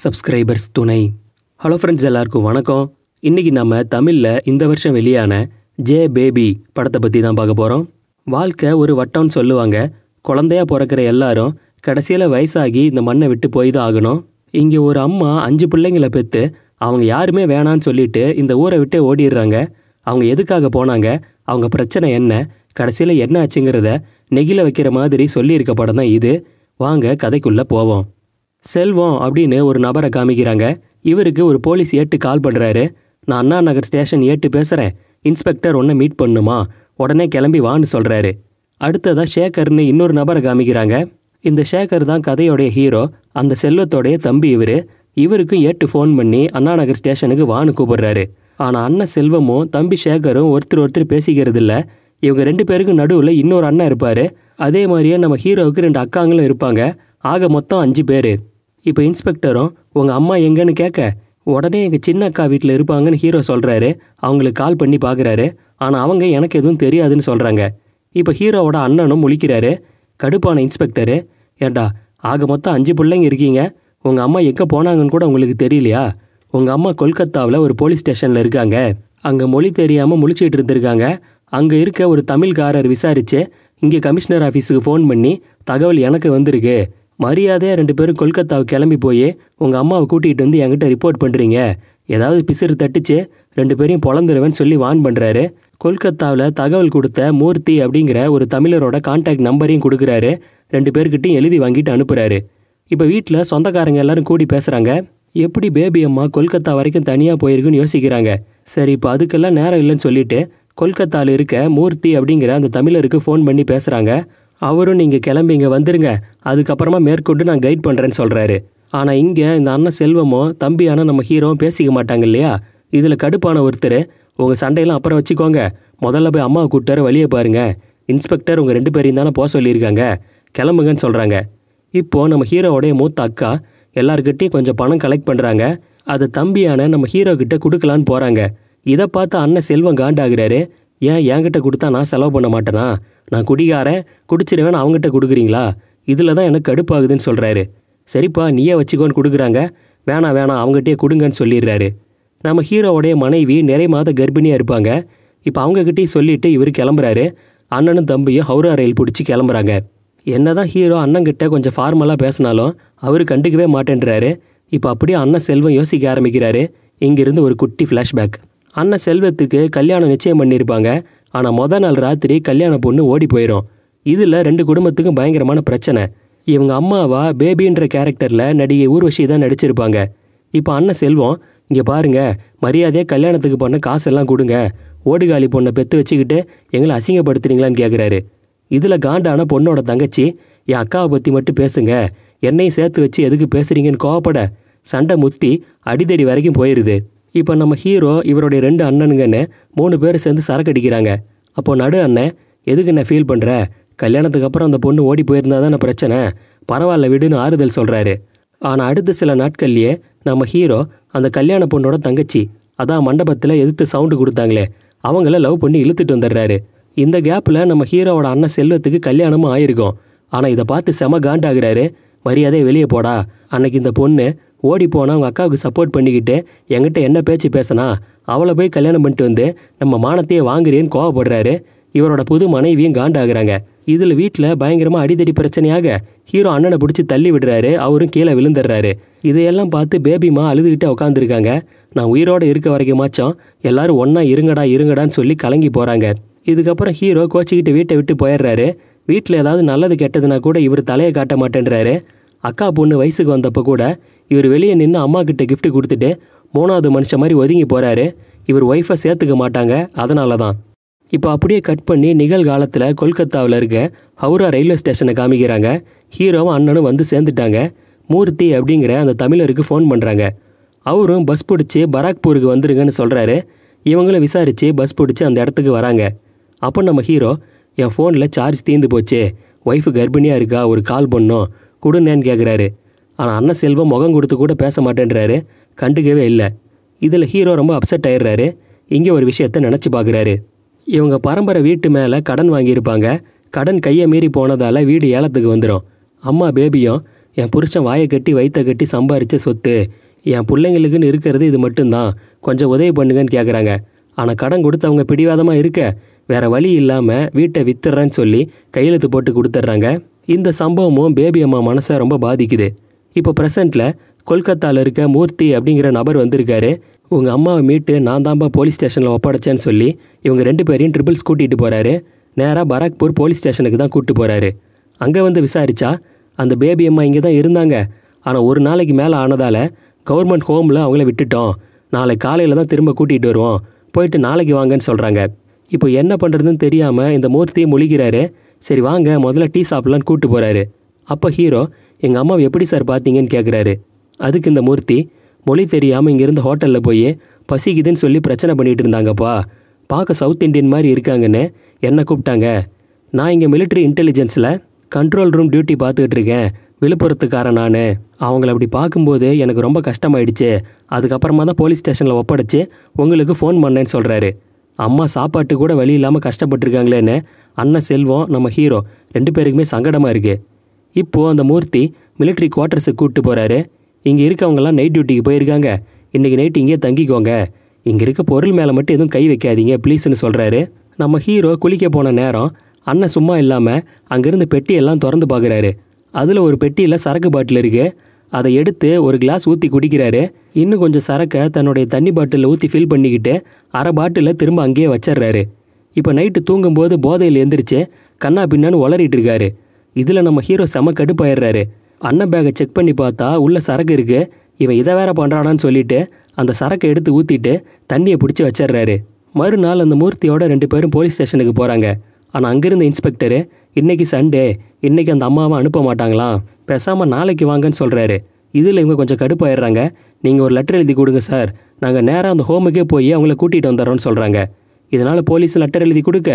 subscribers துணை hello friends எல்லாருக்கும் வணக்கம் இன்றைக்கி நம்ம தமிழில் இந்த வருஷம் வெளியான ஜே பேபி படத்தை பற்றி தான் பார்க்க போகிறோம் வாழ்க்கை ஒரு வட்டம்னு சொல்லுவாங்க குழந்தையாக பிறக்கிற எல்லாரும் கடைசியில் வயசாகி இந்த மண்ணை விட்டு போய் தான் ஆகணும் இங்கே ஒரு அம்மா அஞ்சு பிள்ளைங்களை பெற்று அவங்க யாருமே வேணான்னு சொல்லிட்டு இந்த ஊரை விட்டே ஓடிடுறாங்க அவங்க எதுக்காக போனாங்க அவங்க பிரச்சனை என்ன கடைசியில் என்ன ஆச்சுங்கிறத நெகில வைக்கிற மாதிரி சொல்லியிருக்க படம் தான் இது வாங்க கதைக்குள்ளே போவோம் செல்வம் அப்படின்னு ஒரு நபரை காமிக்கிறாங்க இவருக்கு ஒரு போலீஸ் ஏட்டு கால் பண்ணுறாரு நான் அண்ணா நகர் ஸ்டேஷன் ஏட்டு பேசுகிறேன் இன்ஸ்பெக்டர் ஒன்றை மீட் பண்ணுமா உடனே கிளம்பி வான்னு சொல்கிறாரு அடுத்ததாக ஷேகர்னு இன்னொரு நபரை காமிக்கிறாங்க இந்த ஷேகர் தான் கதையோடைய ஹீரோ அந்த செல்வத்தோடைய தம்பி இவர் இவருக்கும் ஏட்டு ஃபோன் பண்ணி அண்ணா நகர் ஸ்டேஷனுக்கு வான்னு கூப்பிடுறாரு ஆனால் அண்ணன் செல்வமும் தம்பி ஷேகரும் ஒருத்தர் ஒருத்தர் பேசிக்கிறது இல்லை இவங்க ரெண்டு பேருக்கும் நடுவில் இன்னொரு அண்ணன் இருப்பார் அதே மாதிரியே நம்ம ஹீரோவுக்கு ரெண்டு அக்காங்களும் இருப்பாங்க ஆக மொத்தம் அஞ்சு பேர் இப்போ இன்ஸ்பெக்டரும் உங்கள் அம்மா எங்கன்னு கேட்க உடனே எங்கள் சின்ன அக்கா வீட்டில் இருப்பாங்கன்னு ஹீரோ சொல்கிறாரு அவங்களுக்கு கால் பண்ணி பார்க்குறாரு ஆனால் அவங்க எனக்கு எதுவும் தெரியாதுன்னு சொல்கிறாங்க இப்போ ஹீரோவோட அண்ணனும் முழிக்கிறாரு கடுப்பான இன்ஸ்பெக்டரு ஏண்டா ஆக மொத்தம் அஞ்சு பிள்ளைங்க இருக்கீங்க உங்கள் அம்மா எங்கே போனாங்கன்னு கூட உங்களுக்கு தெரியலையா உங்கள் அம்மா கொல்கத்தாவில் ஒரு போலீஸ் ஸ்டேஷனில் இருக்காங்க அங்கே மொழி தெரியாமல் முழிச்சிட்டு இருந்திருக்காங்க அங்கே இருக்க ஒரு தமிழ்காரர் விசாரித்து இங்கே கமிஷனர் ஆஃபீஸுக்கு ஃபோன் பண்ணி தகவல் எனக்கு வந்திருக்கு மரியாதையாக ரெண்டு பேரும் கொல்கத்தாவை கிளம்பி போய் உங்கள் அம்மாவை கூட்டிகிட்டு வந்து என்கிட்ட ரிப்போர்ட் பண்ணுறீங்க ஏதாவது பிசிறு தட்டுச்சு ரெண்டு பேரையும் பொழந்துருவேன்னு சொல்லி வான் பண்ணுறாரு கொல்கத்தாவில் தகவல் கொடுத்த மூர்த்தி அப்படிங்கிற ஒரு தமிழரோட கான்டாக்ட் நம்பரையும் கொடுக்குறாரு ரெண்டு பேர்கிட்டையும் எழுதி வாங்கிட்டு அனுப்புகிறாரு இப்போ வீட்டில் சொந்தக்காரங்க எல்லாரும் கூடி பேசுகிறாங்க எப்படி பேபி அம்மா கொல்கத்தா வரைக்கும் தனியாக போயிருக்குன்னு யோசிக்கிறாங்க சரி இப்போ அதுக்கெல்லாம் நேரம் இல்லைன்னு சொல்லிட்டு கொல்கத்தாவில் இருக்க மூர்த்தி அப்படிங்கிற அந்த தமிழருக்கு ஃபோன் பண்ணி பேசுகிறாங்க அவரும் நீங்கள் கிளம்பி இங்கே வந்துருங்க அதுக்கப்புறமா மேற்கொண்டு நான் கைட் பண்ணுறேன்னு சொல்கிறாரு ஆனால் இங்கே இந்த அண்ணன் செல்வமும் தம்பியான நம்ம ஹீரோவும் பேசிக்க மாட்டாங்க இல்லையா இதில் கடுப்பான ஒருத்தர் உங்கள் சண்டையெல்லாம் அப்புறம் வச்சுக்கோங்க முதல்ல போய் அம்மாவை கூப்பிட்டாரு வழியை பாருங்கள் இன்ஸ்பெக்டர் உங்கள் ரெண்டு பேரையும் தானே போக சொல்லியிருக்காங்க கிளம்புங்கன்னு சொல்கிறாங்க இப்போது நம்ம ஹீரோவுடைய மூத்த அக்கா எல்லாருக்கிட்டையும் கொஞ்சம் பணம் கலெக்ட் பண்ணுறாங்க அதை தம்பியான நம்ம ஹீரோக்கிட்ட கொடுக்கலான்னு போகிறாங்க இதை பார்த்து அண்ணன் செல்வம் காண்டாகிறாரு ஏன் என்கிட்ட கொடுத்தா நான் செலவு பண்ண மாட்டேனா நான் குடிகாரன் குடிச்சிருவேன் அவங்ககிட்ட கொடுக்குறீங்களா இதில் தான் எனக்கு கடுப்பாகுதுன்னு சொல்கிறாரு சரிப்பா நீயே வச்சுக்கோன்னு கொடுக்குறாங்க வேணாம் வேணாம் அவங்ககிட்டயே கொடுங்கன்னு சொல்லிடுறாரு நம்ம ஹீரோவுடைய மனைவி நிறை மாத கர்ப்பிணியாக இருப்பாங்க இப்போ அவங்கக்கிட்டேயும் சொல்லிவிட்டு இவர் கிளம்புறாரு அண்ணனும் தம்பியும் ஹவுரா ரயில் பிடிச்சி கிளம்புறாங்க என்ன தான் ஹீரோ அண்ணங்கிட்ட கொஞ்சம் ஃபார்மலாக பேசினாலும் அவர் கண்டுக்கவே மாட்டேன்றாரு இப்போ அப்படியே அண்ணன் செல்வம் யோசிக்க ஆரம்பிக்கிறாரு இங்கிருந்து ஒரு குட்டி ஃப்ளாஷ்பேக் அண்ணன் செல்வத்துக்கு கல்யாணம் நிச்சயம் பண்ணியிருப்பாங்க ஆனால் மொதல் நாள் ராத்திரி கல்யாண பொண்ணு ஓடி போயிடும் இதில் ரெண்டு குடும்பத்துக்கும் பயங்கரமான பிரச்சனை இவங்க அம்மாவா பேபின்ற கேரக்டரில் நடிகை ஊர்வசி தான் நடிச்சிருப்பாங்க இப்போ அண்ணன் செல்வம் இங்கே பாருங்கள் மரியாதையாக கல்யாணத்துக்கு பண்ண காசெல்லாம் கொடுங்க ஓடுகாலி பொண்ணை பெற்று வச்சுக்கிட்டு எங்களை அசிங்கப்படுத்துறீங்களான்னு கேட்குறாரு இதில் காண்டான பொண்ணோட தங்கச்சி என் அக்காவை பற்றி மட்டும் பேசுங்க என்னையும் சேர்த்து வச்சு எதுக்கு பேசுகிறீங்கன்னு கோவப்பட சண்டை முத்தி அடிதடி வரைக்கும் போயிடுது இப்போ நம்ம ஹீரோ இவருடைய ரெண்டு அண்ணனுங்கன்னு மூணு பேர் சேர்ந்து சரக்கு அடிக்கிறாங்க அப்போது நடு அண்ணன் எதுக்கு என்ன ஃபீல் பண்ணுற கல்யாணத்துக்கு அப்புறம் அந்த பொண்ணு ஓடி போயிருந்தா தானே பிரச்சனை பரவாயில்ல விடுன்னு ஆறுதல் சொல்கிறாரு ஆனால் அடுத்த சில நாட்கள்லேயே நம்ம ஹீரோ அந்த கல்யாண பொண்ணோட தங்கச்சி அதான் மண்டபத்தில் எதிர்த்து சவுண்டு கொடுத்தாங்களே அவங்கள லவ் பண்ணி இழுத்துட்டு வந்துடுறாரு இந்த கேப்பில் நம்ம ஹீரோவோட அண்ணன் செல்வத்துக்கு கல்யாணமும் ஆயிருக்கும் ஆனால் இதை பார்த்து செம காண்டாகிறாரு மரியாதை வெளியே போடா அன்னைக்கு இந்த பொண்ணு ஓடி போனால் அவங்க அக்காவுக்கு சப்போர்ட் பண்ணிக்கிட்டு என்கிட்ட என்ன பேச்சு பேசினா அவளை போய் கல்யாணம் பண்ணிட்டு வந்து நம்ம மானத்தையே வாங்குறேன்னு கோவப்படுறாரு இவரோட புது மனைவியும் காண்டாகிறாங்க இதில் வீட்டில் பயங்கரமாக அடிதடி பிரச்சனையாக ஹீரோ அண்ணனை பிடிச்சி தள்ளி விடுறாரு அவரும் கீழே விழுந்துடுறாரு இதையெல்லாம் பார்த்து பேபிமா அழுதுகிட்டே உட்காந்துருக்காங்க நான் உயிரோடு இருக்க வரைக்குமாச்சும் எல்லாரும் ஒன்றா இருங்கடா இருங்கடான்னு சொல்லி கலங்கி போகிறாங்க இதுக்கப்புறம் ஹீரோ கோச்சிக்கிட்டு வீட்டை விட்டு போயிடுறாரு வீட்டில் ஏதாவது நல்லது கெட்டதுனா கூட இவர் தலையை காட்ட மாட்டேன்றாரு அக்கா பொண்ணு வயசுக்கு வந்தப்போ கூட இவர் வெளியே நின்று அம்மா கிட்ட கிஃப்ட் கொடுத்துட்டு மூணாவது மனுஷன் மாதிரி ஒதுங்கி போகிறாரு இவர் ஒய்ஃபை சேர்த்துக்க மாட்டாங்க அதனால தான் இப்போ அப்படியே கட் பண்ணி நிகழ்காலத்தில் கொல்கத்தாவில் இருக்க ஹவுரா ரயில்வே ஸ்டேஷனை காமிக்கிறாங்க ஹீரோவும் அண்ணனும் வந்து சேர்ந்துட்டாங்க மூர்த்தி அப்படிங்கிற அந்த தமிழருக்கு ஃபோன் பண்ணுறாங்க அவரும் பஸ் பிடிச்சி பராக்பூருக்கு வந்துருங்கன்னு சொல்கிறாரு இவங்களும் விசாரித்து பஸ் பிடிச்சி அந்த இடத்துக்கு வராங்க அப்போ நம்ம ஹீரோ என் ஃபோனில் சார்ஜ் தீர்ந்து போச்சு ஒய்ஃபு கர்ப்பிணியாக இருக்கா ஒரு கால் பண்ணோம் கொடுனேன்னு கேட்குறாரு ஆனால் அண்ணன் செல்வம் முகம் கொடுத்து கூட பேச மாட்டேன்றாரு கண்டுக்கவே இல்லை இதில் ஹீரோ ரொம்ப அப்செட் ஆயிடுறாரு இங்கே ஒரு விஷயத்த நினச்சி பார்க்குறாரு இவங்க பரம்பரை வீட்டு மேலே கடன் வாங்கியிருப்பாங்க கடன் கையை மீறி போனதால் வீடு ஏலத்துக்கு வந்துடும் அம்மா பேபியும் என் புருஷன் வாயை கட்டி வயிற்ற கட்டி சம்பாரித்த சொத்து என் பிள்ளைங்களுக்குன்னு இருக்கிறது இது மட்டும்தான் கொஞ்சம் உதவி பண்ணுங்கன்னு கேட்குறாங்க ஆனால் கடன் கொடுத்தவங்க பிடிவாதமாக இருக்க வேறு வழி இல்லாமல் வீட்டை வித்துறேன்னு சொல்லி கையெழுத்து போட்டு கொடுத்துட்றாங்க இந்த சம்பவமும் பேபி அம்மா மனசை ரொம்ப பாதிக்குது இப்போ ப்ரெசண்ட்டில் கொல்கத்தாவில் இருக்க மூர்த்தி அப்படிங்கிற நபர் வந்திருக்காரு உங்கள் அம்மாவை மீட்டு நான் தான்பா போலீஸ் ஸ்டேஷனில் ஒப்படைச்சேன்னு சொல்லி இவங்க ரெண்டு பேரையும் ட்ரிபிள்ஸ் கூட்டிகிட்டு போகிறாரு நேராக பராக்பூர் போலீஸ் ஸ்டேஷனுக்கு தான் கூப்பிட்டு போகிறாரு அங்கே வந்து விசாரித்தா அந்த பேபி அம்மா இங்கே தான் இருந்தாங்க ஆனால் ஒரு நாளைக்கு மேலே ஆனதால் கவர்மெண்ட் ஹோமில் அவங்கள விட்டுட்டோம் நாளை காலையில் தான் திரும்ப கூட்டிகிட்டு வருவோம் போயிட்டு நாளைக்கு வாங்கன்னு சொல்கிறாங்க இப்போ என்ன பண்ணுறதுன்னு தெரியாமல் இந்த மூர்த்தியை முழிக்கிறாரு சரி வாங்க முதல்ல டீ சாப்பிட்லான்னு கூப்பிட்டு போகிறாரு அப்போ ஹீரோ எங்கள் அம்மாவை எப்படி சார் பார்த்தீங்கன்னு கேட்குறாரு அதுக்கு இந்த மூர்த்தி மொழி தெரியாமல் இங்கேருந்து ஹோட்டலில் போய் பசிக்குதுன்னு சொல்லி பிரச்சனை பண்ணிகிட்டு இருந்தாங்கப்பா பார்க்க சவுத் இண்டியன் மாதிரி இருக்காங்கன்னு என்னை கூப்பிட்டாங்க நான் இங்கே மிலிட்ரி இன்டெலிஜென்ஸில் கண்ட்ரோல் ரூம் டியூட்டி பார்த்துக்கிட்டு இருக்கேன் விழுப்புரத்துக்காரன் நான் அவங்கள அப்படி பார்க்கும்போது எனக்கு ரொம்ப கஷ்டமாயிடுச்சு அதுக்கப்புறமா தான் போலீஸ் ஸ்டேஷனில் ஒப்படைச்சி உங்களுக்கு ஃபோன் பண்ணேன்னு சொல்கிறாரு அம்மா சாப்பாட்டு கூட வழி இல்லாமல் கஷ்டப்பட்டுருக்காங்களேன்னு அண்ணன் செல்வம் நம்ம ஹீரோ ரெண்டு பேருக்குமே சங்கடமாக இருக்குது இப்போது அந்த மூர்த்தி மிலிட்ரி குவார்ட்டர்ஸுக்கு கூப்பிட்டு போகிறாரு இங்கே இருக்கவங்கெல்லாம் நைட் டியூட்டிக்கு போயிருக்காங்க இன்றைக்கி நைட் இங்கேயே தங்கிக்கோங்க இங்கே இருக்க பொருள் மேலே மட்டும் எதுவும் கை வைக்காதீங்க ப்ளீஸ்னு சொல்கிறாரு நம்ம ஹீரோ குளிக்க போன நேரம் அண்ணன் சும்மா இல்லாமல் அங்கேருந்து பெட்டியெல்லாம் திறந்து பார்க்குறாரு அதில் ஒரு பெட்டியில் சரக்கு பாட்டில் இருக்குது அதை எடுத்து ஒரு கிளாஸ் ஊற்றி குடிக்கிறாரு இன்னும் கொஞ்சம் சரக்கை தன்னுடைய தண்ணி பாட்டிலில் ஊற்றி ஃபில் பண்ணிக்கிட்டு அரை பாட்டிலில் திரும்ப அங்கேயே வச்சிடுறாரு இப்போ நைட்டு தூங்கும்போது போதையில் எந்திரிச்சு கண்ணா பின்னான்னு உளறிட்டு இருக்காரு இதில் நம்ம ஹீரோ செம கடுப்பாயிடுறாரு அண்ணன் பேக்கை செக் பண்ணி பார்த்தா உள்ளே சரக்கு இருக்குது இவன் இதை வேற பண்ணுறானான்னு சொல்லிட்டு அந்த சரக்கை எடுத்து ஊற்றிட்டு தண்ணியை பிடிச்சி வச்சிடுறாரு மறுநாள் அந்த மூர்த்தியோட ரெண்டு பேரும் போலீஸ் ஸ்டேஷனுக்கு போகிறாங்க ஆனால் அங்கேருந்த இன்ஸ்பெக்டரு இன்றைக்கி சண்டே இன்றைக்கி அந்த அம்மாவை அனுப்ப மாட்டாங்களாம் பேசாமல் நாளைக்கு வாங்கன்னு சொல்கிறாரு இதில் இவங்க கொஞ்சம் கடுப்பாயிடுறாங்க நீங்கள் ஒரு லெட்டர் எழுதி கொடுங்க சார் நாங்கள் நேராக அந்த ஹோமுக்கே போய் அவங்கள கூட்டிகிட்டு வந்துடுறோம்னு சொல்கிறாங்க இதனால் போலீஸ் லெட்டர் எழுதி கொடுக்க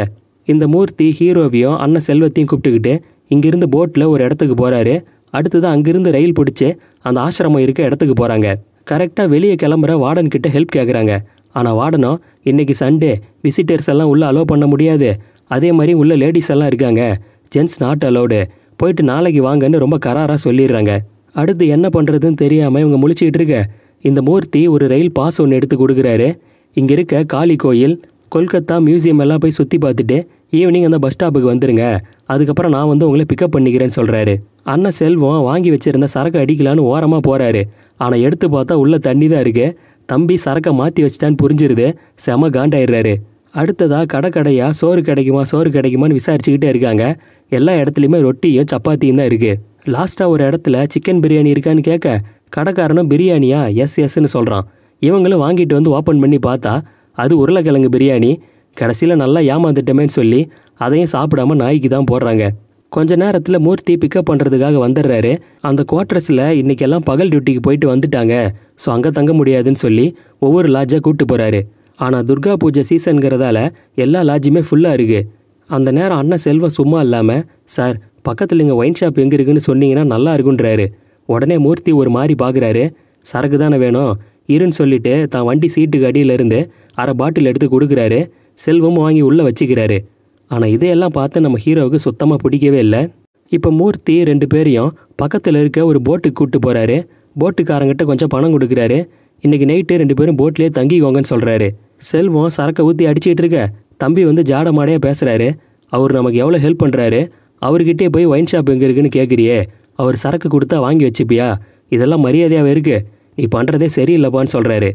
இந்த மூர்த்தி ஹீரோவையும் அண்ணன் செல்வத்தையும் கூப்பிட்டுக்கிட்டு இங்கிருந்து போட்டில் ஒரு இடத்துக்கு போகிறாரு அடுத்தது அங்கிருந்து ரயில் பிடிச்சி அந்த ஆசிரமம் இருக்க இடத்துக்கு போகிறாங்க கரெக்டாக வெளியே கிளம்புற வார்டன் கிட்ட ஹெல்ப் கேட்குறாங்க ஆனால் வார்டனும் இன்றைக்கி சண்டே விசிட்டர்ஸ் எல்லாம் உள்ளே அலோவ் பண்ண முடியாது அதே மாதிரி உள்ளே லேடிஸ் எல்லாம் இருக்காங்க ஜென்ட்ஸ் நாட் அலோடு போயிட்டு நாளைக்கு வாங்கன்னு ரொம்ப கராராக சொல்லிடுறாங்க அடுத்து என்ன பண்ணுறதுன்னு தெரியாமல் இவங்க முழிச்சிக்கிட்டு இருக்க இந்த மூர்த்தி ஒரு ரயில் பாஸ் ஒன்று எடுத்து கொடுக்குறாரு இங்கே இருக்க காளி கோயில் கொல்கத்தா மியூசியம் எல்லாம் போய் சுற்றி பார்த்துட்டு ஈவினிங் அந்த பஸ் ஸ்டாப்புக்கு வந்துடுங்க அதுக்கப்புறம் நான் வந்து உங்களை பிக்கப் பண்ணிக்கிறேன்னு சொல்கிறாரு அண்ணன் செல்வம் வாங்கி வச்சுருந்த சரக்கு அடிக்கலான்னு ஓரமாக போகிறாரு ஆனால் எடுத்து பார்த்தா உள்ளே தண்ணி தான் இருக்குது தம்பி சரக்கை மாற்றி வச்சிட்டான்னு புரிஞ்சிருது செம காண்டாயிடுறாரு அடுத்ததாக கடை கடையாக சோறு கிடைக்குமா சோறு கிடைக்குமான்னு விசாரிச்சுக்கிட்டே இருக்காங்க எல்லா இடத்துலையுமே ரொட்டியும் சப்பாத்தியும் தான் இருக்குது லாஸ்ட்டாக ஒரு இடத்துல சிக்கன் பிரியாணி இருக்கான்னு கேட்க கடைக்காரனும் பிரியாணியா எஸ் எஸ்ன்னு சொல்கிறான் இவங்களும் வாங்கிட்டு வந்து ஓப்பன் பண்ணி பார்த்தா அது உருளைக்கிழங்கு பிரியாணி கடைசியில் நல்லா ஏமாந்துட்டோமேன்னு சொல்லி அதையும் சாப்பிடாம நாய்க்கு தான் போடுறாங்க கொஞ்ச நேரத்தில் மூர்த்தி பிக்கப் பண்ணுறதுக்காக வந்துடுறாரு அந்த குவார்ட்டர்ஸில் இன்றைக்கெல்லாம் பகல் டியூட்டிக்கு போயிட்டு வந்துட்டாங்க ஸோ அங்கே தங்க முடியாதுன்னு சொல்லி ஒவ்வொரு லாட்ஜாக கூப்பிட்டு போகிறாரு ஆனால் துர்கா பூஜை சீசனுங்கிறதால எல்லா லாட்ஜுமே ஃபுல்லாக இருக்குது அந்த நேரம் அண்ணன் செல்வம் சும்மா இல்லாமல் சார் பக்கத்தில் இங்கே ஒயின் ஷாப் எங்கே இருக்குன்னு சொன்னீங்கன்னா நல்லா இருக்குன்றாரு உடனே மூர்த்தி ஒரு மாதிரி பார்க்குறாரு சரக்கு தானே வேணும் இருன்னு சொல்லிட்டு தான் வண்டி சீட்டுக்கு அடியிலேருந்து அரை பாட்டில் எடுத்து கொடுக்குறாரு செல்வம் வாங்கி உள்ளே வச்சுக்கிறாரு ஆனால் இதையெல்லாம் பார்த்து நம்ம ஹீரோவுக்கு சுத்தமாக பிடிக்கவே இல்லை இப்போ மூர்த்தி ரெண்டு பேரையும் பக்கத்தில் இருக்க ஒரு போட்டுக்கு கூப்பிட்டு போகிறாரு போட்டுக்காரங்கிட்ட கொஞ்சம் பணம் கொடுக்குறாரு இன்றைக்கி நைட்டு ரெண்டு பேரும் போட்லேயே தங்கிக்கோங்கன்னு சொல்கிறாரு செல்வம் சரக்கை ஊற்றி அடிச்சிக்கிட்டு இருக்க தம்பி வந்து ஜாட மாடையாக பேசுகிறாரு அவர் நமக்கு எவ்வளோ ஹெல்ப் பண்ணுறாரு அவர்கிட்டே போய் ஒயின் ஷாப் எங்கே இருக்குன்னு கேட்குறியே அவர் சரக்கு கொடுத்தா வாங்கி வச்சுப்பியா இதெல்லாம் மரியாதையாகவே இருக்குது நீ பண்ணுறதே சரியில்லைப்பான்னு சொல்கிறாரு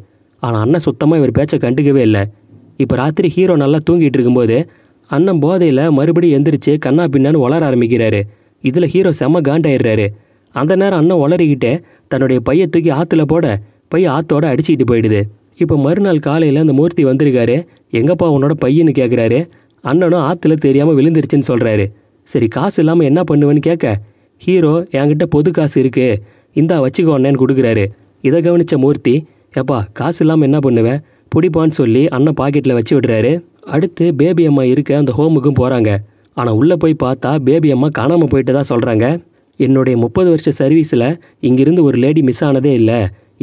ஆனால் அண்ணன் சுத்தமாக இவர் பேச்சை கண்டுக்கவே இல்லை இப்போ ராத்திரி ஹீரோ நல்லா தூங்கிட்டு இருக்கும்போது அண்ணன் போதையில் மறுபடியும் எந்திரிச்சு கண்ணா பின்னான்னு வளர ஆரம்பிக்கிறாரு இதில் ஹீரோ செம்ம காண்டாயிடுறாரு அந்த நேரம் அண்ணன் வளரிக்கிட்டே தன்னுடைய பைய தூக்கி ஆற்றுல போட பைய ஆத்தோட அடிச்சுக்கிட்டு போயிடுது இப்போ மறுநாள் காலையில் அந்த மூர்த்தி வந்திருக்காரு எங்கப்பா உன்னோட பையன்னு கேட்குறாரு அண்ணனும் ஆற்றுல தெரியாமல் விழுந்துருச்சுன்னு சொல்கிறாரு சரி காசு இல்லாமல் என்ன பண்ணுவேன்னு கேட்க ஹீரோ என்கிட்ட பொது காசு இருக்குது இந்தா வச்சுக்கோ அண்ணேன்னு கொடுக்குறாரு இதை கவனித்த மூர்த்தி எப்பா காசு இல்லாமல் என்ன பண்ணுவேன் பிடிப்பான்னு சொல்லி அண்ணன் பாக்கெட்டில் வச்சு விடுறாரு அடுத்து பேபி அம்மா இருக்க அந்த ஹோமுக்கும் போகிறாங்க ஆனால் உள்ளே போய் பார்த்தா பேபி அம்மா காணாமல் போயிட்டு தான் சொல்கிறாங்க என்னுடைய முப்பது வருஷ சர்வீஸில் இங்கிருந்து ஒரு லேடி மிஸ் ஆனதே இல்லை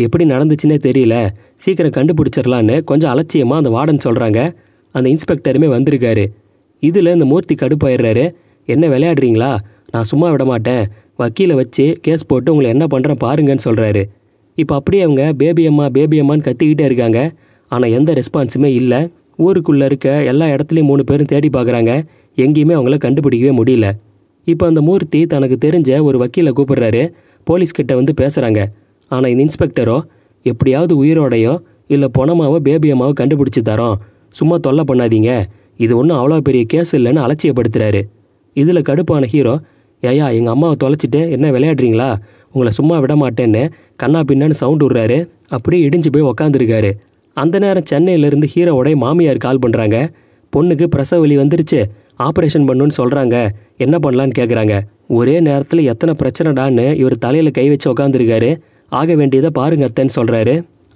எப்படி நடந்துச்சுன்னே தெரியல சீக்கிரம் கண்டுபிடிச்சிடலான்னு கொஞ்சம் அலட்சியமாக அந்த வார்டன் சொல்கிறாங்க அந்த இன்ஸ்பெக்டருமே வந்திருக்காரு இதில் இந்த மூர்த்தி கடுப்பாயிடுறாரு என்ன விளையாடுறீங்களா நான் சும்மா விட மாட்டேன் வக்கீலை வச்சு கேஸ் போட்டு உங்களை என்ன பண்ணுறேன் பாருங்கன்னு சொல்கிறாரு இப்போ அப்படியே அவங்க பேபி அம்மா பேபி அம்மான்னு கத்திக்கிட்டே இருக்காங்க ஆனால் எந்த ரெஸ்பான்ஸுமே இல்லை ஊருக்குள்ளே இருக்க எல்லா இடத்துலையும் மூணு பேரும் தேடி பார்க்குறாங்க எங்கேயுமே அவங்கள கண்டுபிடிக்கவே முடியல இப்போ அந்த மூர்த்தி தனக்கு தெரிஞ்ச ஒரு வக்கீலை கூப்பிடுறாரு போலீஸ்கிட்ட வந்து பேசுகிறாங்க ஆனால் இந்த இன்ஸ்பெக்டரோ எப்படியாவது உயிரோடையோ இல்லை பொணமாவோ பேபியமாவோ கண்டுபிடிச்சி தரோம் சும்மா தொல்லை பண்ணாதீங்க இது ஒன்றும் அவ்வளோ பெரிய கேஸ் இல்லைன்னு அலட்சியப்படுத்துகிறாரு இதில் கடுப்பான ஹீரோ ஏயா எங்கள் அம்மாவை தொலைச்சிட்டு என்ன விளையாடுறீங்களா உங்களை சும்மா விட மாட்டேன்னு கண்ணா பின்னான்னு சவுண்டு விட்றாரு அப்படியே இடிஞ்சு போய் உக்காந்துருக்காரு அந்த நேரம் சென்னையிலேருந்து ஹீரோவோடைய மாமியார் கால் பண்ணுறாங்க பொண்ணுக்கு பிரசவ வலி வந்துருச்சு ஆப்ரேஷன் பண்ணுன்னு சொல்கிறாங்க என்ன பண்ணலான்னு கேட்குறாங்க ஒரே நேரத்தில் எத்தனை பிரச்சனைடான்னு இவர் தலையில் கை வச்சு உக்காந்துருக்காரு ஆக வேண்டியதை பாருங்க அத்தன்னு சொல்கிறாரு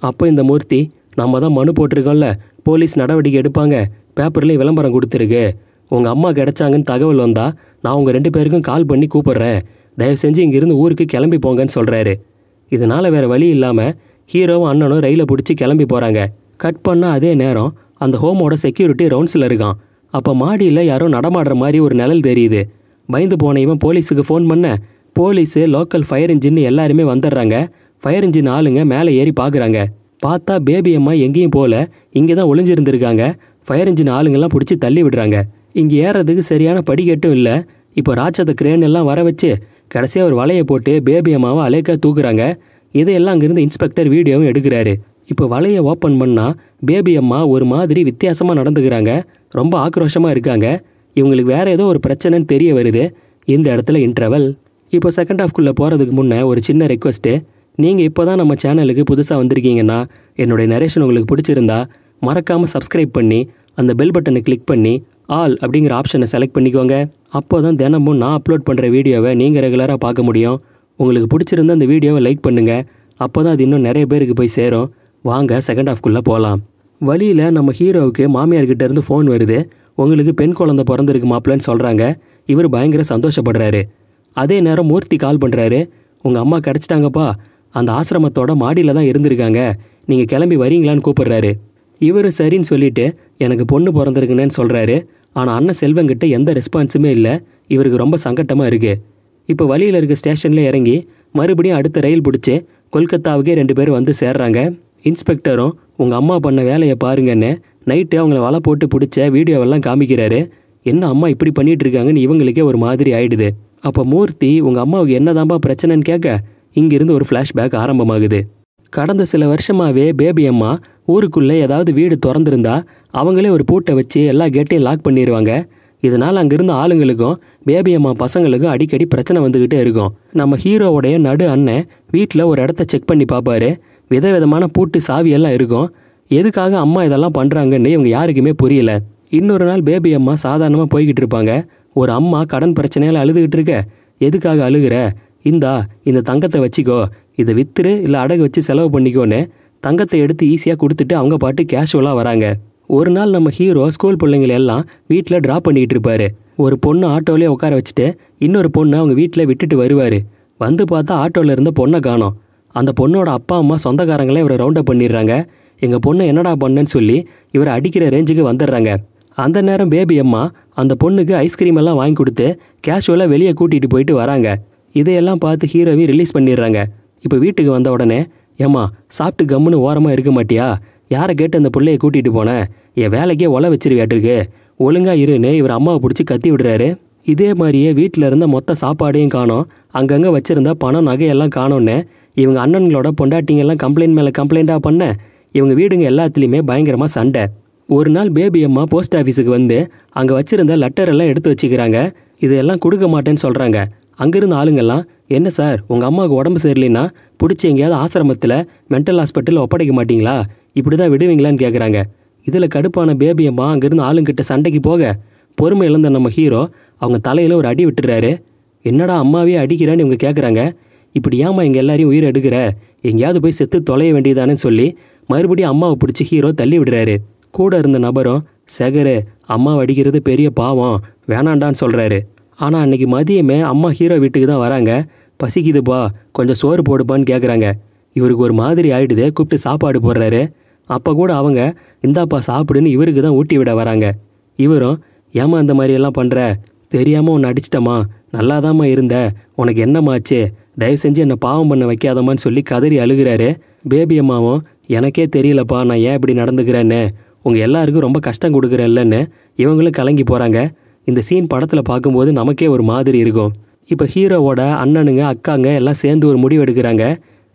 அப்போ இந்த மூர்த்தி நம்ம தான் மனு போட்டிருக்கோம்ல போலீஸ் நடவடிக்கை எடுப்பாங்க பேப்பர்லேயே விளம்பரம் கொடுத்துருக்கு உங்கள் அம்மா கிடச்சாங்கன்னு தகவல் வந்தால் நான் உங்கள் ரெண்டு பேருக்கும் கால் பண்ணி கூப்பிட்றேன் தயவு செஞ்சு இங்கேருந்து ஊருக்கு கிளம்பி போங்கன்னு சொல்கிறாரு இதனால் வேறு வழி இல்லாமல் ஹீரோவும் அண்ணனும் ரயிலை பிடிச்சி கிளம்பி போகிறாங்க கட் பண்ண அதே நேரம் அந்த ஹோமோட செக்யூரிட்டி ரவுண்ட்ஸில் இருக்கான் அப்போ மாடியில் யாரோ நடமாடுற மாதிரி ஒரு நிழல் தெரியுது பயந்து போன இவன் போலீஸுக்கு ஃபோன் பண்ண போலீஸு லோக்கல் ஃபயர் இன்ஜின்னு எல்லாருமே வந்துடுறாங்க ஃபயர் இன்ஜின் ஆளுங்க மேலே ஏறி பார்க்குறாங்க பார்த்தா பேபி அம்மா எங்கேயும் போகல இங்கே தான் ஒளிஞ்சிருந்துருக்காங்க ஃபயர் இன்ஜின் ஆளுங்கெல்லாம் பிடிச்சி தள்ளி விடுறாங்க இங்கே ஏறதுக்கு சரியான படிக்கட்டும் இல்லை இப்போ ராட்சத கிரேன் எல்லாம் வர வச்சு கடைசியாக ஒரு வலையை போட்டு பேபி அம்மாவை அலேக்கா தூக்குறாங்க இதையெல்லாம் அங்கேருந்து இன்ஸ்பெக்டர் வீடியோவும் எடுக்கிறாரு இப்போ வலையை ஓப்பன் பண்ணால் பேபி அம்மா ஒரு மாதிரி வித்தியாசமாக நடந்துக்கிறாங்க ரொம்ப ஆக்ரோஷமாக இருக்காங்க இவங்களுக்கு வேறு ஏதோ ஒரு பிரச்சனைன்னு தெரிய வருது இந்த இடத்துல இன்ட்ரவல் இப்போ செகண்ட் ஹாஃப்குள்ளே போகிறதுக்கு முன்னே ஒரு சின்ன ரெக்வஸ்ட்டு நீங்கள் இப்போ தான் நம்ம சேனலுக்கு புதுசாக வந்திருக்கீங்கன்னா என்னுடைய நரேஷன் உங்களுக்கு பிடிச்சிருந்தா மறக்காமல் சப்ஸ்கிரைப் பண்ணி அந்த பெல் பட்டனை கிளிக் பண்ணி ஆல் அப்படிங்கிற ஆப்ஷனை செலக்ட் பண்ணிக்கோங்க அப்போ தான் தினமும் நான் அப்லோட் பண்ணுற வீடியோவை நீங்கள் ரெகுலராக பார்க்க முடியும் உங்களுக்கு பிடிச்சிருந்தா அந்த வீடியோவை லைக் பண்ணுங்கள் அப்போ தான் அது இன்னும் நிறைய பேருக்கு போய் சேரும் வாங்க செகண்ட் ஹாஃப்குள்ளே போகலாம் வழியில் நம்ம ஹீரோவுக்கு மாமியார்கிட்ட இருந்து ஃபோன் வருது உங்களுக்கு பெண் குழந்தை பிறந்திருக்கு மாப்பிள்ளன்னு சொல்கிறாங்க இவர் பயங்கர சந்தோஷப்படுறாரு அதே நேரம் மூர்த்தி கால் பண்ணுறாரு உங்கள் அம்மா கிடச்சிட்டாங்கப்பா அந்த ஆசிரமத்தோட மாடியில் தான் இருந்திருக்காங்க நீங்கள் கிளம்பி வரீங்களான்னு கூப்பிடுறாரு இவர் சரின்னு சொல்லிட்டு எனக்கு பொண்ணு பிறந்திருக்குன்னு சொல்கிறாரு ஆனால் அண்ணன் செல்வங்கிட்ட எந்த ரெஸ்பான்ஸுமே இல்லை இவருக்கு ரொம்ப சங்கட்டமாக இருக்குது இப்போ வழியில் இருக்க ஸ்டேஷனில் இறங்கி மறுபடியும் அடுத்த ரயில் பிடிச்சி கொல்கத்தாவுக்கே ரெண்டு பேரும் வந்து சேர்றாங்க இன்ஸ்பெக்டரும் உங்கள் அம்மா பண்ண வேலையை பாருங்கன்னு நைட்டு அவங்கள வலை போட்டு பிடிச்ச வீடியோவெல்லாம் காமிக்கிறாரு என்ன அம்மா இப்படி பண்ணிட்டு இருக்காங்கன்னு இவங்களுக்கே ஒரு மாதிரி ஆயிடுது அப்போ மூர்த்தி உங்கள் அம்மாவுக்கு என்னதாம்பா பிரச்சனைன்னு கேட்க இங்கிருந்து ஒரு ஃப்ளாஷ்பேக் ஆரம்பமாகுது கடந்த சில வருஷமாகவே பேபி அம்மா ஊருக்குள்ளே ஏதாவது வீடு திறந்துருந்தா அவங்களே ஒரு பூட்டை வச்சு எல்லா கேட்டையும் லாக் பண்ணிடுவாங்க இதனால் அங்கிருந்த ஆளுங்களுக்கும் பேபி அம்மா பசங்களுக்கும் அடிக்கடி பிரச்சனை வந்துக்கிட்டே இருக்கும் நம்ம ஹீரோவுடைய நடு அண்ணன் வீட்டில் ஒரு இடத்த செக் பண்ணி பார்ப்பாரு விதவிதமான பூட்டு சாவியெல்லாம் இருக்கும் எதுக்காக அம்மா இதெல்லாம் பண்ணுறாங்கன்னு இவங்க யாருக்குமே புரியல இன்னொரு நாள் பேபி அம்மா சாதாரணமாக போய்கிட்டு இருப்பாங்க ஒரு அம்மா கடன் பிரச்சனையால் அழுதுகிட்டு இருக்க எதுக்காக அழுகிற இந்தா இந்த தங்கத்தை வச்சுக்கோ இதை விற்றுரு இல்லை அடகு வச்சு செலவு பண்ணிக்கோன்னு தங்கத்தை எடுத்து ஈஸியாக கொடுத்துட்டு அவங்க பாட்டு கேஷுவலாக வராங்க ஒரு நாள் நம்ம ஹீரோ ஸ்கூல் பிள்ளைங்களை எல்லாம் வீட்டில் ட்ராப் பண்ணிகிட்டு இருப்பாரு ஒரு பொண்ணு ஆட்டோவிலே உட்கார வச்சுட்டு இன்னொரு பொண்ணு அவங்க வீட்டில் விட்டுட்டு வருவார் வந்து பார்த்தா ஆட்டோவில் இருந்த பொண்ணை காணோம் அந்த பொண்ணோட அப்பா அம்மா சொந்தக்காரங்களே இவரை ரவுண்டப் பண்ணிடுறாங்க எங்கள் பொண்ணு என்னடா பண்ணுன்னு சொல்லி இவரை அடிக்கிற ரேஞ்சுக்கு வந்துடுறாங்க அந்த நேரம் பேபி அம்மா அந்த பொண்ணுக்கு ஐஸ்கிரீம் எல்லாம் வாங்கி கொடுத்து கேஷுவலாக வெளியே கூட்டிகிட்டு போயிட்டு வராங்க இதையெல்லாம் பார்த்து ஹீரோவையும் ரிலீஸ் பண்ணிடுறாங்க இப்போ வீட்டுக்கு வந்த உடனே ஏம்மா சாப்பிட்டு கம்முன்னு ஓரமாக இருக்க மாட்டியா யாரை கேட்டு அந்த பிள்ளைய கூட்டிகிட்டு போனேன் என் வேலைக்கே ஒலை வச்சிருவியாட்டிருக்கு ஒழுங்கா இருன்னு இவர் அம்மாவை பிடிச்சி கத்தி விடுறாரு இதே மாதிரியே வீட்டில் இருந்த மொத்த சாப்பாடையும் காணோம் அங்கங்கே வச்சுருந்த பணம் நகையெல்லாம் காணோன்னு இவங்க அண்ணன்களோட பொண்டாட்டிங்கெல்லாம் கம்ப்ளைண்ட் மேலே கம்ப்ளைண்ட்டாக பண்ண இவங்க வீடுங்க எல்லாத்துலேயுமே பயங்கரமாக சண்டை ஒரு நாள் பேபி அம்மா போஸ்ட் ஆஃபீஸுக்கு வந்து அங்கே வச்சுருந்த லெட்டர் எல்லாம் எடுத்து வச்சுக்கிறாங்க இதெல்லாம் கொடுக்க மாட்டேன்னு சொல்கிறாங்க அங்கேருந்து ஆளுங்கள்லாம் என்ன சார் உங்கள் அம்மாவுக்கு உடம்பு சரியில்லைன்னா பிடிச்சி எங்கேயாவது ஆசிரமத்தில் மென்டல் ஹாஸ்பிட்டலில் ஒப்படைக்க மாட்டிங்களா இப்படி தான் விடுவீங்களான்னு கேட்குறாங்க இதில் கடுப்பான பேபியம்மா அங்கேருந்து ஆளுங்கிட்ட சண்டைக்கு போக பொறுமை இழந்த நம்ம ஹீரோ அவங்க தலையில் ஒரு அடி விட்டுறாரு என்னடா அம்மாவே அடிக்கிறான்னு இவங்க கேட்குறாங்க இப்படி ஏமா எங்கள் எல்லாரையும் உயிர் எடுக்கிற எங்கேயாவது போய் செத்து தொலைய வேண்டியதானேன்னு சொல்லி மறுபடியும் அம்மாவை பிடிச்சி ஹீரோ தள்ளி விடுறாரு கூட இருந்த நபரும் சேகர் அம்மாவை அடிக்கிறது பெரிய பாவம் வேணாண்டான்னு சொல்கிறாரு ஆனால் அன்னைக்கு மதியமே அம்மா ஹீரோ வீட்டுக்கு தான் வராங்க பசிக்குதுப்பா கொஞ்சம் சோறு போடுப்பான்னு கேட்குறாங்க இவருக்கு ஒரு மாதிரி ஆயிடுது கூப்பிட்டு சாப்பாடு போடுறாரு அப்போ கூட அவங்க இந்தாப்பா சாப்பிடுன்னு இவருக்கு தான் ஊட்டி விட வராங்க இவரும் ஏமா இந்த மாதிரியெல்லாம் பண்ணுற தெரியாமல் உன்னை அடிச்சிட்டமா நல்லாதாம்மா இருந்த உனக்கு என்னமாச்சு தயவு செஞ்சு என்னை பாவம் பண்ண வைக்காதம்மான்னு சொல்லி கதறி அழுகிறாரு பேபி அம்மாவும் எனக்கே தெரியலப்பா நான் ஏன் இப்படி நடந்துக்கிறேன்னு உங்கள் எல்லாருக்கும் ரொம்ப கஷ்டம் இல்லைன்னு இவங்களும் கலங்கி போகிறாங்க இந்த சீன் படத்தில் பார்க்கும்போது நமக்கே ஒரு மாதிரி இருக்கும் இப்போ ஹீரோவோட அண்ணனுங்க அக்காங்க எல்லாம் சேர்ந்து ஒரு முடிவு எடுக்கிறாங்க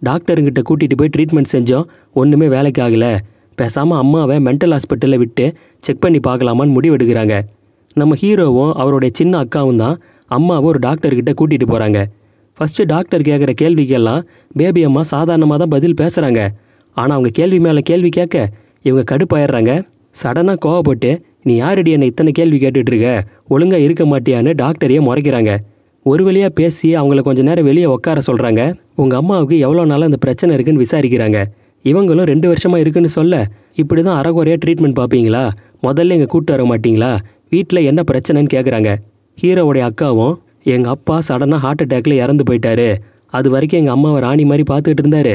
டாக்டருங்கிட்ட கூட்டிகிட்டு போய் ட்ரீட்மெண்ட் செஞ்சோம் ஒன்றுமே வேலைக்கு ஆகலை பேசாமல் அம்மாவை மென்டல் ஹாஸ்பிட்டலில் விட்டு செக் பண்ணி பார்க்கலாமான்னு முடிவெடுக்கிறாங்க நம்ம ஹீரோவும் அவருடைய சின்ன அக்காவும் தான் அம்மாவும் ஒரு டாக்டர்கிட்ட கூட்டிகிட்டு போகிறாங்க ஃபஸ்ட்டு டாக்டர் கேட்குற கேள்விக்கெல்லாம் பேபி அம்மா சாதாரணமாக தான் பதில் பேசுகிறாங்க ஆனால் அவங்க கேள்வி மேலே கேள்வி கேட்க இவங்க கடுப்பாயிடுறாங்க சடனாக கோவப்பட்டு நீ யாரடி என்னை இத்தனை கேள்வி கேட்டுட்ருக்க ஒழுங்காக இருக்க மாட்டியான்னு டாக்டரையே முறைக்கிறாங்க ஒரு வழியாக பேசி அவங்கள கொஞ்சம் நேரம் வெளியே உட்கார சொல்கிறாங்க உங்கள் அம்மாவுக்கு எவ்வளோ நாளாக அந்த பிரச்சனை இருக்குன்னு விசாரிக்கிறாங்க இவங்களும் ரெண்டு வருஷமாக இருக்குன்னு சொல்ல இப்படி தான் அறகுறையாக ட்ரீட்மெண்ட் பார்ப்பீங்களா முதல்ல எங்கள் கூப்பிட்டு வர மாட்டிங்களா வீட்டில் என்ன பிரச்சனைன்னு கேட்குறாங்க ஹீரோவுடைய அக்காவும் எங்கள் அப்பா சடனாக ஹார்ட் அட்டாக்கில் இறந்து போயிட்டாரு அது வரைக்கும் எங்கள் அம்மாவை ராணி மாதிரி பார்த்துக்கிட்டு இருந்தார்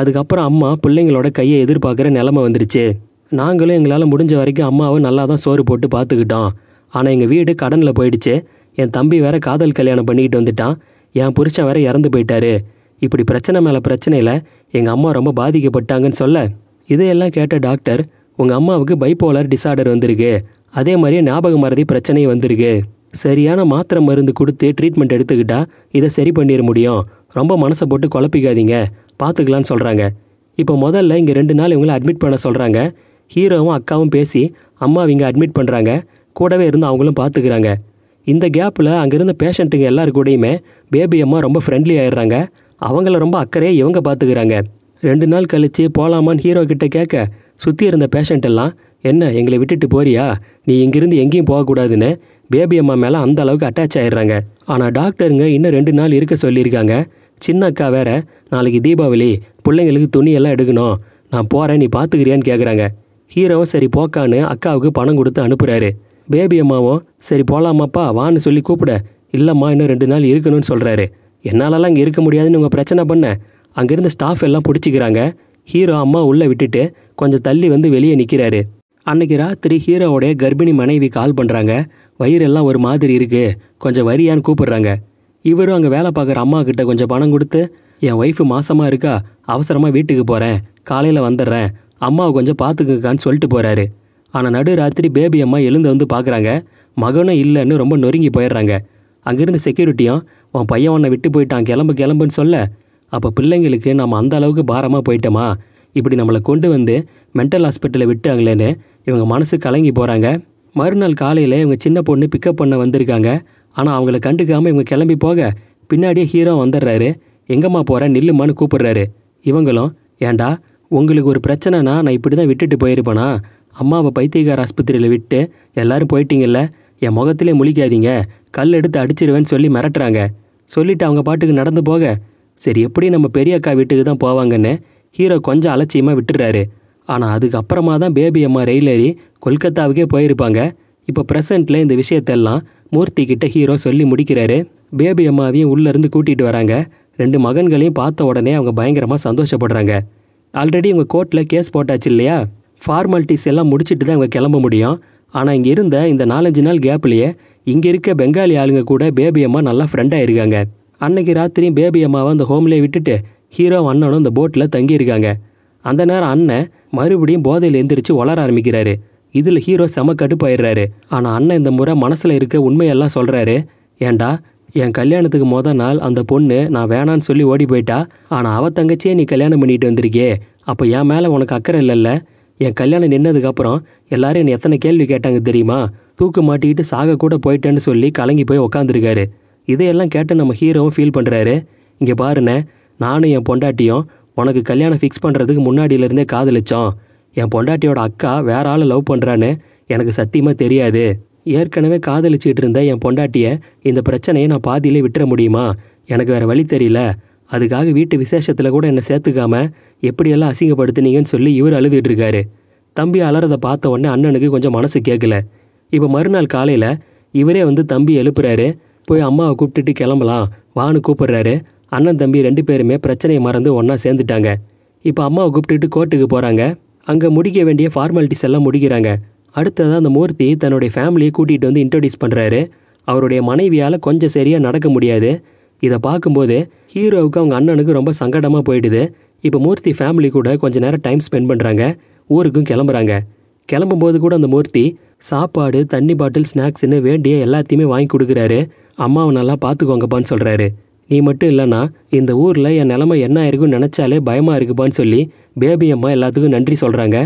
அதுக்கப்புறம் அம்மா பிள்ளைங்களோட கையை எதிர்பார்க்குற நிலமை வந்துருச்சு நாங்களும் எங்களால் முடிஞ்ச வரைக்கும் அம்மாவை நல்லா தான் சோறு போட்டு பார்த்துக்கிட்டோம் ஆனால் எங்கள் வீடு கடனில் போயிடுச்சு என் தம்பி வேற காதல் கல்யாணம் பண்ணிக்கிட்டு வந்துட்டான் என் புருஷன் வேற இறந்து போயிட்டாரு இப்படி பிரச்சனை மேலே பிரச்சனையில் எங்கள் அம்மா ரொம்ப பாதிக்கப்பட்டாங்கன்னு சொல்ல இதையெல்லாம் கேட்ட டாக்டர் உங்கள் அம்மாவுக்கு பைப்போலர் டிசார்டர் வந்திருக்கு அதே மாதிரியே ஞாபக மறதி பிரச்சனையும் வந்திருக்கு சரியான மாத்திரை மருந்து கொடுத்து ட்ரீட்மெண்ட் எடுத்துக்கிட்டா இதை சரி பண்ணிட முடியும் ரொம்ப மனசை போட்டு குழப்பிக்காதீங்க பார்த்துக்கலான்னு சொல்கிறாங்க இப்போ முதல்ல இங்கே ரெண்டு நாள் இவங்களை அட்மிட் பண்ண சொல்கிறாங்க ஹீரோவும் அக்காவும் பேசி அம்மா இங்கே அட்மிட் பண்ணுறாங்க கூடவே இருந்து அவங்களும் பார்த்துக்கிறாங்க இந்த கேப்பில் அங்கேருந்த பேஷண்ட்டுங்க எல்லாருக்கூடையுமே கூடயுமே பேபி அம்மா ரொம்ப ஃப்ரெண்ட்லி ஆயிடுறாங்க அவங்கள ரொம்ப அக்கறையாக இவங்க பார்த்துக்கிறாங்க ரெண்டு நாள் கழித்து போகலாமான்னு ஹீரோ கிட்டே கேட்க சுற்றி இருந்த பேஷண்ட் எல்லாம் என்ன எங்களை விட்டுட்டு போறியா நீ இங்கிருந்து எங்கேயும் போகக்கூடாதுன்னு பேபி அம்மா மேலே அந்த அளவுக்கு அட்டாச் ஆயிடுறாங்க ஆனால் டாக்டருங்க இன்னும் ரெண்டு நாள் இருக்க சொல்லியிருக்காங்க சின்ன அக்கா வேற நாளைக்கு தீபாவளி பிள்ளைங்களுக்கு துணியெல்லாம் எடுக்கணும் நான் போகிறேன் நீ பார்த்துக்கிறியான்னு கேட்குறாங்க ஹீரோவும் சரி போக்கான்னு அக்காவுக்கு பணம் கொடுத்து அனுப்புகிறாரு பேபி அம்மாவும் சரி போகலாமாப்பா வான்னு சொல்லி கூப்பிட இல்லைம்மா இன்னும் ரெண்டு நாள் இருக்கணும்னு சொல்கிறாரு என்னாலெல்லாம் இங்கே இருக்க முடியாதுன்னு உங்கள் பிரச்சனை பண்ண அங்கேருந்து ஸ்டாஃப் எல்லாம் பிடிச்சிக்கிறாங்க ஹீரோ அம்மா உள்ளே விட்டுட்டு கொஞ்சம் தள்ளி வந்து வெளியே நிற்கிறாரு அன்னைக்கு ராத்திரி ஹீரோவுடைய கர்ப்பிணி மனைவி கால் பண்ணுறாங்க வயிறெல்லாம் ஒரு மாதிரி இருக்குது கொஞ்சம் வரியான்னு கூப்பிடுறாங்க இவரும் அங்கே வேலை பார்க்குற அம்மா கிட்ட கொஞ்சம் பணம் கொடுத்து என் ஒய்ஃபு மாசமாக இருக்கா அவசரமாக வீட்டுக்கு போகிறேன் காலையில் வந்துடுறேன் அம்மாவை கொஞ்சம் பார்த்துக்குக்கான்னு சொல்லிட்டு போகிறாரு ஆனால் நடு ராத்திரி பேபி அம்மா எழுந்து வந்து பார்க்குறாங்க மகனும் இல்லைன்னு ரொம்ப நொறுங்கி போயிடுறாங்க அங்கேருந்து செக்யூரிட்டியும் உன் பையன் உன்னை விட்டு போயிட்டான் கிளம்பு கிளம்புன்னு சொல்ல அப்போ பிள்ளைங்களுக்கு நம்ம அந்த அளவுக்கு பாரமாக போயிட்டோமா இப்படி நம்மளை கொண்டு வந்து மென்டல் ஹாஸ்பிட்டலில் விட்டாங்களேன்னு இவங்க மனசு கலங்கி போகிறாங்க மறுநாள் காலையில் இவங்க சின்ன பொண்ணு பிக்கப் பண்ண வந்திருக்காங்க ஆனால் அவங்கள கண்டுக்காமல் இவங்க கிளம்பி போக பின்னாடியே ஹீரோ வந்துடுறாரு எங்கம்மா போகிற நில்லுமான்னு கூப்பிடுறாரு இவங்களும் ஏண்டா உங்களுக்கு ஒரு பிரச்சனைனா நான் இப்படி தான் விட்டுட்டு போயிருப்பேனா அம்மாவை பைத்தியகார் ஆஸ்பத்திரியில் விட்டு எல்லோரும் போயிட்டீங்கல்ல என் முகத்திலே முழிக்காதீங்க கல் எடுத்து அடிச்சிருவேன்னு சொல்லி மிரட்டுறாங்க சொல்லிட்டு அவங்க பாட்டுக்கு நடந்து போக சரி எப்படி நம்ம பெரிய அக்கா வீட்டுக்கு தான் போவாங்கன்னு ஹீரோ கொஞ்சம் அலட்சியமாக விட்டுறாரு ஆனால் அதுக்கப்புறமா தான் பேபி அம்மா ஏறி கொல்கத்தாவுக்கே போயிருப்பாங்க இப்போ ப்ரெசண்ட்டில் இந்த விஷயத்தெல்லாம் மூர்த்தி கிட்ட ஹீரோ சொல்லி முடிக்கிறாரு பேபி அம்மாவையும் உள்ளேருந்து கூட்டிகிட்டு வராங்க ரெண்டு மகன்களையும் பார்த்த உடனே அவங்க பயங்கரமாக சந்தோஷப்படுறாங்க ஆல்ரெடி இவங்க கோர்ட்டில் கேஸ் போட்டாச்சு இல்லையா ஃபார்மாலிட்டிஸ் எல்லாம் முடிச்சுட்டு தான் இவங்க கிளம்ப முடியும் ஆனால் இங்கே இருந்த இந்த நாலஞ்சு நாள் கேப்லேயே இங்கே இருக்க பெங்காலி ஆளுங்க கூட பேபி அம்மா நல்லா ஃப்ரெண்டாக இருக்காங்க அன்னைக்கு ராத்திரியும் பேபி அம்மாவை அந்த ஹோம்லேயே விட்டுட்டு ஹீரோ அண்ணனும் இந்த போட்டில் தங்கியிருக்காங்க அந்த நேரம் அண்ணன் மறுபடியும் போதையில் எந்திரிச்சு வளர ஆரம்பிக்கிறாரு இதில் ஹீரோ செம கடுப்பாயிடுறாரு ஆனால் அண்ணன் இந்த முறை மனசில் இருக்க உண்மையெல்லாம் சொல்கிறாரு ஏண்டா என் கல்யாணத்துக்கு மொத நாள் அந்த பொண்ணு நான் வேணான்னு சொல்லி ஓடி போயிட்டா ஆனால் அவ தங்கச்சியே நீ கல்யாணம் பண்ணிட்டு வந்திருக்கியே அப்போ என் மேலே உனக்கு அக்கறை இல்லைல்ல என் கல்யாணம் நின்னதுக்கப்புறம் எல்லாரும் என்னை எத்தனை கேள்வி கேட்டாங்க தெரியுமா தூக்கு மாட்டிக்கிட்டு சாக கூட போயிட்டேன்னு சொல்லி கலங்கி போய் உக்காந்துருக்காரு இதையெல்லாம் கேட்டு நம்ம ஹீரோவும் ஃபீல் பண்ணுறாரு இங்கே பாருண்ணே நானும் என் பொண்டாட்டியும் உனக்கு கல்யாணம் ஃபிக்ஸ் பண்ணுறதுக்கு முன்னாடியிலேருந்தே காதலிச்சோம் என் பொண்டாட்டியோட அக்கா வேற ஆள் லவ் பண்ணுறான்னு எனக்கு சத்தியமாக தெரியாது ஏற்கனவே காதலிச்சிட்டு இருந்த என் பொண்டாட்டியை இந்த பிரச்சனையை நான் பாதியிலே விட்டுற முடியுமா எனக்கு வேறு வழி தெரியல அதுக்காக வீட்டு விசேஷத்தில் கூட என்னை சேர்த்துக்காம எப்படியெல்லாம் அசிங்கப்படுத்தினீங்கன்னு சொல்லி இவர் அழுதுகிட்டு இருக்காரு தம்பி அலறதை பார்த்த உடனே அண்ணனுக்கு கொஞ்சம் மனசு கேட்கல இப்போ மறுநாள் காலையில் இவரே வந்து தம்பி எழுப்புறாரு போய் அம்மாவை கூப்பிட்டுட்டு கிளம்பலாம் வான்னு கூப்பிடுறாரு அண்ணன் தம்பி ரெண்டு பேருமே பிரச்சனையை மறந்து ஒன்றா சேர்ந்துட்டாங்க இப்போ அம்மாவை கூப்பிட்டுட்டு கோர்ட்டுக்கு போகிறாங்க அங்கே முடிக்க வேண்டிய ஃபார்மாலிட்டிஸ் எல்லாம் முடிக்கிறாங்க அடுத்ததான் அந்த மூர்த்தி தன்னுடைய ஃபேமிலியை கூட்டிகிட்டு வந்து இன்ட்ரடியூஸ் பண்ணுறாரு அவருடைய மனைவியால் கொஞ்சம் சரியாக நடக்க முடியாது இதை பார்க்கும்போது ஹீரோவுக்கு அவங்க அண்ணனுக்கு ரொம்ப சங்கடமாக போயிடுது இப்போ மூர்த்தி ஃபேமிலி கூட கொஞ்ச நேரம் டைம் ஸ்பெண்ட் பண்ணுறாங்க ஊருக்கும் கிளம்புறாங்க கிளம்பும்போது கூட அந்த மூர்த்தி சாப்பாடு தண்ணி பாட்டில் ஸ்நாக்ஸ்னு வேண்டிய எல்லாத்தையுமே வாங்கி கொடுக்குறாரு அம்மாவை நல்லா பார்த்துக்கோங்கப்பான்னு சொல்கிறாரு நீ மட்டும் இல்லைனா இந்த ஊரில் என் நிலமை என்ன ஆயிருக்குன்னு நினச்சாலே பயமாக இருக்குப்பான்னு சொல்லி பேபி அம்மா எல்லாத்துக்கும் நன்றி சொல்கிறாங்க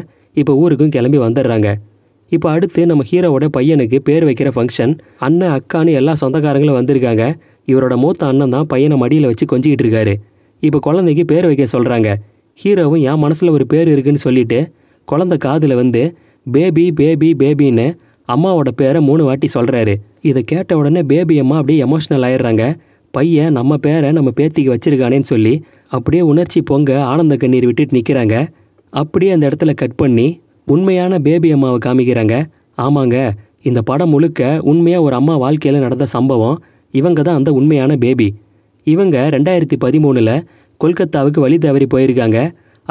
இப்போ ஊருக்கும் கிளம்பி வந்துடுறாங்க இப்போ அடுத்து நம்ம ஹீரோவோட பையனுக்கு பேர் வைக்கிற ஃபங்க்ஷன் அண்ணன் அக்கான்னு எல்லா சொந்தக்காரங்களும் வந்திருக்காங்க இவரோட மூத்த அண்ணன் தான் பையனை மடியில் வச்சு கொஞ்சிக்கிட்டு இருக்காரு இப்போ குழந்தைக்கு பேர் வைக்க சொல்கிறாங்க ஹீரோவும் என் மனசில் ஒரு பேர் இருக்குன்னு சொல்லிட்டு குழந்த காதில் வந்து பேபி பேபி பேபின்னு அம்மாவோட பேரை மூணு வாட்டி சொல்கிறாரு இதை கேட்ட உடனே பேபி அம்மா அப்படியே எமோஷ்னல் ஆயிடுறாங்க பையன் நம்ம பேரை நம்ம பேத்திக்கு வச்சுருக்கானேன்னு சொல்லி அப்படியே உணர்ச்சி பொங்க ஆனந்த கண்ணீர் விட்டுட்டு நிற்கிறாங்க அப்படியே அந்த இடத்துல கட் பண்ணி உண்மையான பேபி அம்மாவை காமிக்கிறாங்க ஆமாங்க இந்த படம் முழுக்க உண்மையாக ஒரு அம்மா வாழ்க்கையில் நடந்த சம்பவம் இவங்க தான் அந்த உண்மையான பேபி இவங்க ரெண்டாயிரத்தி பதிமூணில் கொல்கத்தாவுக்கு வழி தவறி போயிருக்காங்க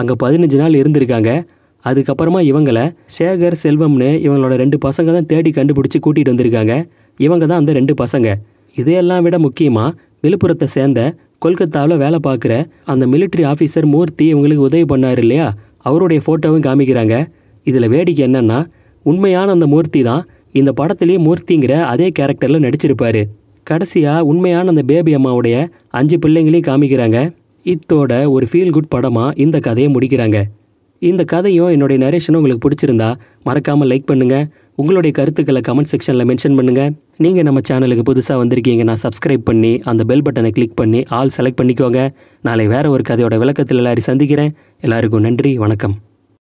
அங்கே பதினஞ்சு நாள் இருந்திருக்காங்க அதுக்கப்புறமா இவங்களை சேகர் செல்வம்னு இவங்களோட ரெண்டு பசங்க தான் தேடி கண்டுபிடிச்சி கூட்டிகிட்டு வந்திருக்காங்க இவங்க தான் அந்த ரெண்டு பசங்க இதையெல்லாம் விட முக்கியமாக விழுப்புரத்தை சேர்ந்த கொல்கத்தாவில் வேலை பார்க்குற அந்த மிலிட்ரி ஆஃபீஸர் மூர்த்தி இவங்களுக்கு உதவி பண்ணார் இல்லையா அவருடைய ஃபோட்டோவும் காமிக்கிறாங்க இதில் வேடிக்கை என்னென்னா உண்மையான அந்த மூர்த்தி தான் இந்த படத்துலேயே மூர்த்திங்கிற அதே கேரக்டரில் நடிச்சிருப்பாரு கடைசியாக உண்மையான அந்த பேபி அம்மாவுடைய அஞ்சு பிள்ளைங்களையும் காமிக்கிறாங்க இத்தோட ஒரு ஃபீல் குட் படமாக இந்த கதையை முடிக்கிறாங்க இந்த கதையும் என்னுடைய நரேஷனும் உங்களுக்கு பிடிச்சிருந்தா மறக்காமல் லைக் பண்ணுங்கள் உங்களுடைய கருத்துக்களை கமெண்ட் செக்ஷனில் மென்ஷன் பண்ணுங்கள் நீங்கள் நம்ம சேனலுக்கு புதுசாக வந்திருக்கீங்க நான் சப்ஸ்கிரைப் பண்ணி அந்த பெல் பட்டனை கிளிக் பண்ணி ஆல் செலக்ட் பண்ணிக்கோங்க நாளை வேறு ஒரு கதையோட விளக்கத்தில் எல்லாரையும் சந்திக்கிறேன் எல்லாருக்கும் நன்றி வணக்கம்